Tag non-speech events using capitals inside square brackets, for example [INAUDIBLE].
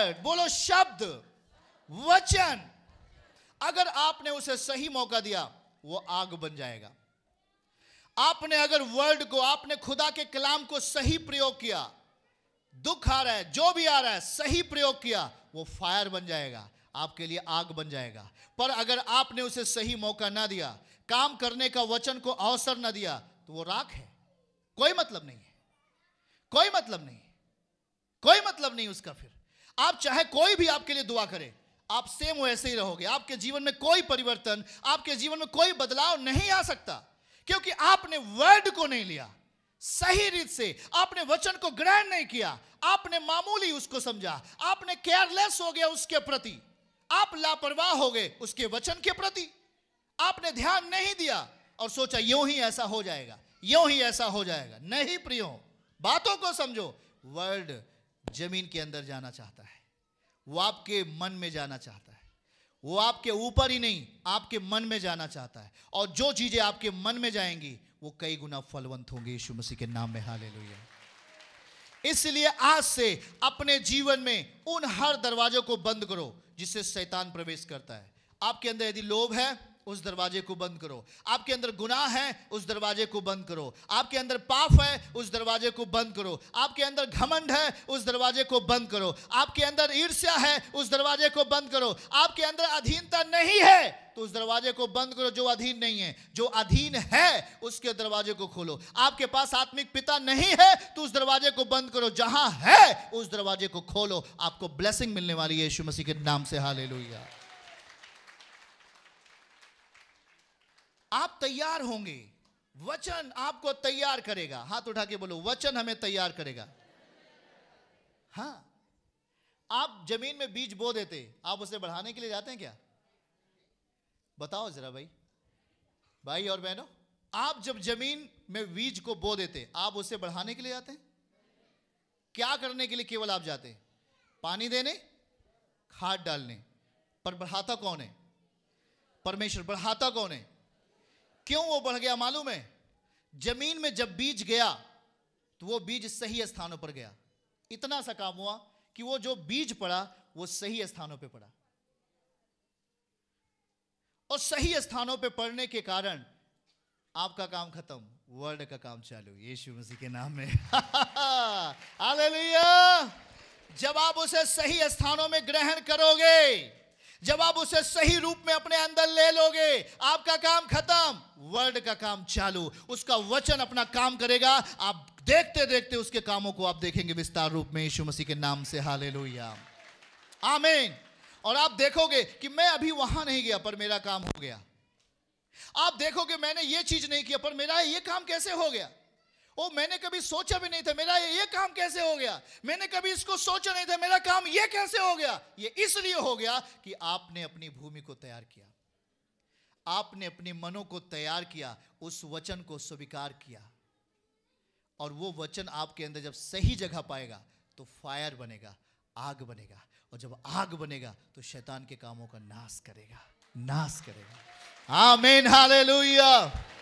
word बोलो शब्द वचन अगर आपने उसे सही मौका दिया वो आग बन जाएगा आपने अगर वर्ड को आपने खुदा के कलाम को सही प्रयोग किया दुख आ रहा है जो भी आ रहा है सही प्रयोग किया वो फायर बन जाएगा आपके लिए आग बन जाएगा पर अगर आपने उसे सही मौका ना दिया काम करने का वचन को अवसर ना दिया तो वो राख है कोई मतलब नहीं है कोई मतलब नहीं कोई मतलब नहीं उसका फिर आप चाहे कोई भी आपके लिए दुआ करे आप सेम वैसे ही रहोगे आपके जीवन में कोई परिवर्तन आपके जीवन में कोई बदलाव नहीं आ सकता क्योंकि आपने वर्ड को नहीं लिया सही रीत से आपने वचन को ग्रहण नहीं किया आपने मामूली उसको समझा आपने केयरलेस हो गया उसके प्रति आप लापरवाह हो गए उसके वचन के प्रति आपने ध्यान नहीं दिया और सोचा यूं ही ऐसा हो जाएगा यूं ही ऐसा हो जाएगा नहीं प्रियो बातों को समझो वर्ड जमीन के अंदर जाना चाहता है वो आपके मन में जाना चाहता है वो आपके ऊपर ही नहीं आपके मन में जाना चाहता है और जो चीज़ें आपके मन में जाएंगी वो कई गुना फलवंत होंगी यीशु मसीह के नाम में हाल इसलिए आज से अपने जीवन में उन हर दरवाजों को बंद करो जिससे शैतान प्रवेश करता है आपके अंदर यदि लोभ है उस दरवाजे को बंद करो आपके अंदर गुनाह है उस दरवाजे को बंद करो आपके अंदर पाप है उस दरवाजे को बंद करो आपके अंदर घमंड है उस दरवाजे को बंद करो आपके अंदर ईर्ष्या है उस दरवाजे को बंद करो आपके अंदर अधीनता नहीं है तो उस दरवाजे को बंद करो जो अधीन नहीं है जो अधीन है उसके दरवाजे को खोलो आपके पास आत्मिक पिता नहीं है तो उस दरवाजे को बंद करो जहां है उस दरवाजे को खोलो आपको ब्लेसिंग मिलने वाली है यीशु मसीह के नाम से हालेलुया आप तैयार होंगे वचन आपको तैयार करेगा हाथ उठा के बोलो वचन हमें तैयार करेगा हाँ आप जमीन में बीज बो देते आप उसे बढ़ाने के लिए जाते हैं क्या बताओ जरा भाई भाई और बहनों आप जब जमीन में बीज को बो देते आप उसे बढ़ाने के लिए जाते हैं क्या करने के लिए केवल आप जाते पानी देने खाद डालने पर बढ़ाता कौन है परमेश्वर बढ़ाता कौन है क्यों वो बढ़ गया मालूम है जमीन में जब बीज गया तो वो बीज सही स्थानों पर गया इतना सा काम हुआ कि वो जो बीज पड़ा वो सही स्थानों पे पड़ा और सही स्थानों पे पड़ने के कारण आपका काम खत्म वर्ल्ड का काम चालू यीशु मसीह के नाम में [LAUGHS] हालेलुया जब आप उसे सही स्थानों में ग्रहण करोगे जब आप उसे सही रूप में अपने अंदर ले लोगे आपका काम खत्म वर्ड का काम चालू उसका वचन अपना काम करेगा आप देखते देखते उसके कामों को आप देखेंगे विस्तार रूप में यीशु मसीह के नाम से हाले लोहिया आमीन और आप देखोगे कि मैं अभी वहां नहीं गया पर मेरा काम हो गया आप देखोगे मैंने ये चीज नहीं किया पर मेरा ये काम कैसे हो गया ओ मैंने कभी सोचा भी नहीं था मेरा ये, ये काम कैसे हो गया मैंने कभी इसको सोचा नहीं था मेरा काम ये कैसे हो गया ये इसलिए हो गया कि आपने अपनी भूमि को तैयार किया आपने अपने मनों को तैयार किया उस वचन को स्वीकार किया और वो वचन आपके अंदर जब सही जगह पाएगा तो फायर बनेगा आग बनेगा और जब आग बनेगा तो शैतान के कामों का नाश करेगा नाश करेगा आमीन हालेलुया